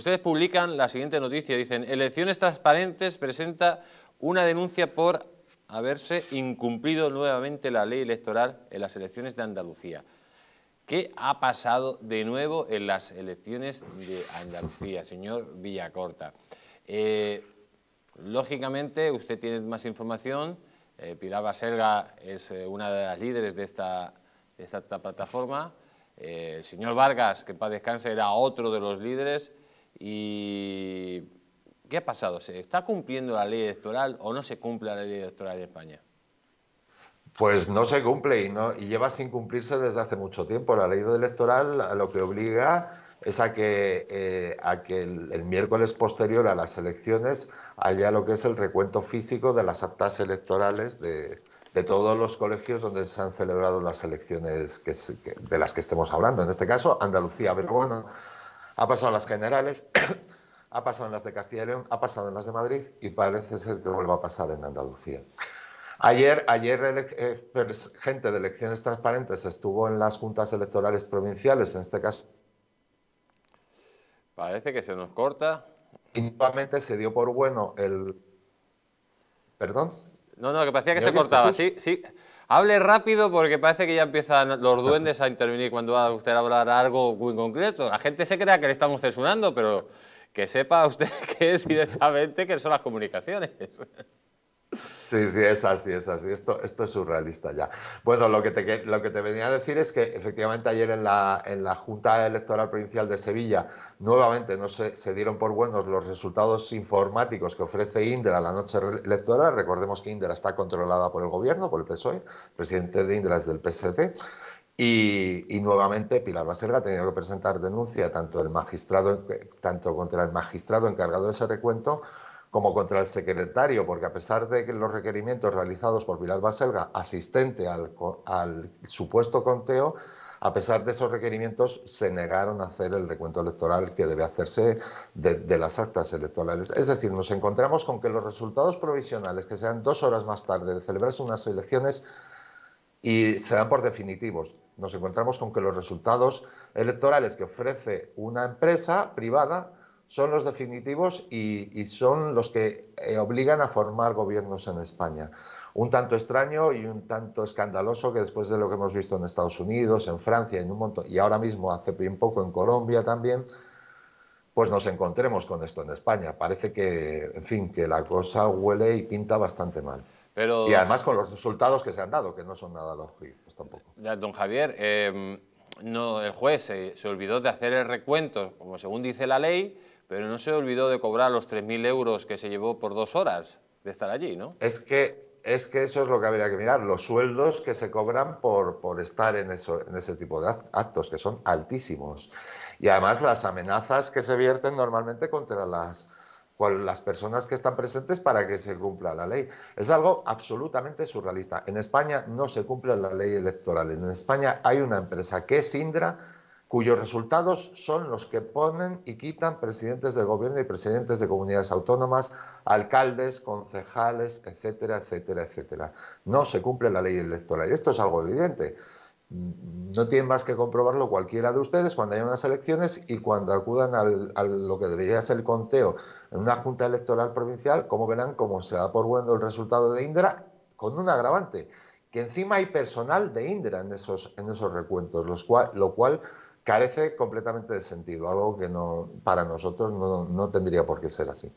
Ustedes publican la siguiente noticia, dicen, Elecciones Transparentes presenta una denuncia por haberse incumplido nuevamente la ley electoral en las elecciones de Andalucía. ¿Qué ha pasado de nuevo en las elecciones de Andalucía, señor Villacorta? Eh, lógicamente, usted tiene más información. Eh, Pilar Baselga es eh, una de las líderes de esta, plataforma. Eh, el señor Vargas, que para paz descanse, era otro de los líderes. ¿Y qué ha pasado? ¿Se está cumpliendo la ley electoral o no se cumple la ley electoral de España? Pues no se cumple y, no, y lleva sin cumplirse desde hace mucho tiempo. La ley electoral lo que obliga es a que, eh, a que el, miércoles posterior a las elecciones haya lo que es el recuento físico de las actas electorales de, todos los colegios donde se han celebrado las elecciones de las que estemos hablando. En este caso, Andalucía. ver ha pasado en las generales, ha pasado en las de Castilla y León, ha pasado en las de Madrid y parece ser que vuelva a pasar en Andalucía. Ayer, ayer eh, gente de elecciones transparentes estuvo en las juntas electorales provinciales, en este caso. Parece que se nos corta. Y se dio por bueno el... ¿Perdón? No, no, que parecía que se cortaba. Sí, sí. Hable rápido porque parece que ya empiezan los duendes a intervenir cuando va usted a hablar algo muy concreto. La gente se crea que le estamos censurando, pero que sepa usted que es directamente que son las comunicaciones. Sí, sí, es así, es así. Esto, esto es surrealista ya. Bueno, lo que, te, lo que te venía a decir es que efectivamente ayer en la, en la Junta Electoral Provincial de Sevilla, nuevamente no se, dieron por buenos los resultados informáticos que ofrece Indra la noche electoral. Recordemos que Indra está controlada por el gobierno, por el PSOE. El presidente de Indra es del PSD. Y, nuevamente Pilar Baserga ha tenido que presentar denuncia tanto, el magistrado, tanto contra el magistrado encargado de ese recuento como contra el secretario, porque a pesar de que los requerimientos realizados por Pilar Baselga, asistente al, supuesto conteo, a pesar de esos requerimientos se negaron a hacer el recuento electoral que debe hacerse de, las actas electorales. Es decir, nos encontramos con que los resultados provisionales, que sean dos horas más tarde de celebrarse unas elecciones, y se dan por definitivos. Nos encontramos con que los resultados electorales que ofrece una empresa privada son los definitivos y, son los que eh, obligan a formar gobiernos en España. Un tanto extraño y un tanto escandaloso que después de lo que hemos visto en Estados Unidos, en Francia, en un montón, y ahora mismo hace bien poco en Colombia también, pues nos encontremos con esto en España. Parece que, en fin, que la cosa huele y pinta bastante mal. Pero, y además con los resultados que se han dado, que no son nada lógicos tampoco. Ya, don Javier, eh, no, el juez se, olvidó de hacer el recuento, como según dice la ley, pero no se olvidó de cobrar los 3.000 euros que se llevó por dos horas de estar allí, ¿no? Es que, es que eso es lo que habría que mirar, los sueldos que se cobran por, por estar en, eso, en ese tipo de actos, que son altísimos. Y además las amenazas que se vierten normalmente contra las, las personas que están presentes para que se cumpla la ley. Es algo absolutamente surrealista. En España no se cumple la ley electoral. En España hay una empresa que es Indra cuyos resultados son los que ponen y quitan presidentes del gobierno y presidentes de comunidades autónomas, alcaldes, concejales, etcétera, etcétera, etcétera. No se cumple la ley electoral. Y Esto es algo evidente. No tienen más que comprobarlo cualquiera de ustedes cuando hay unas elecciones y cuando acudan al, a lo que debería ser el conteo en una junta electoral provincial, como verán cómo se da por bueno el resultado de Indra con un agravante, que encima hay personal de Indra en esos, en esos recuentos, cual, lo cual carece completamente de sentido, algo que para nosotros no, no tendría por qué ser así.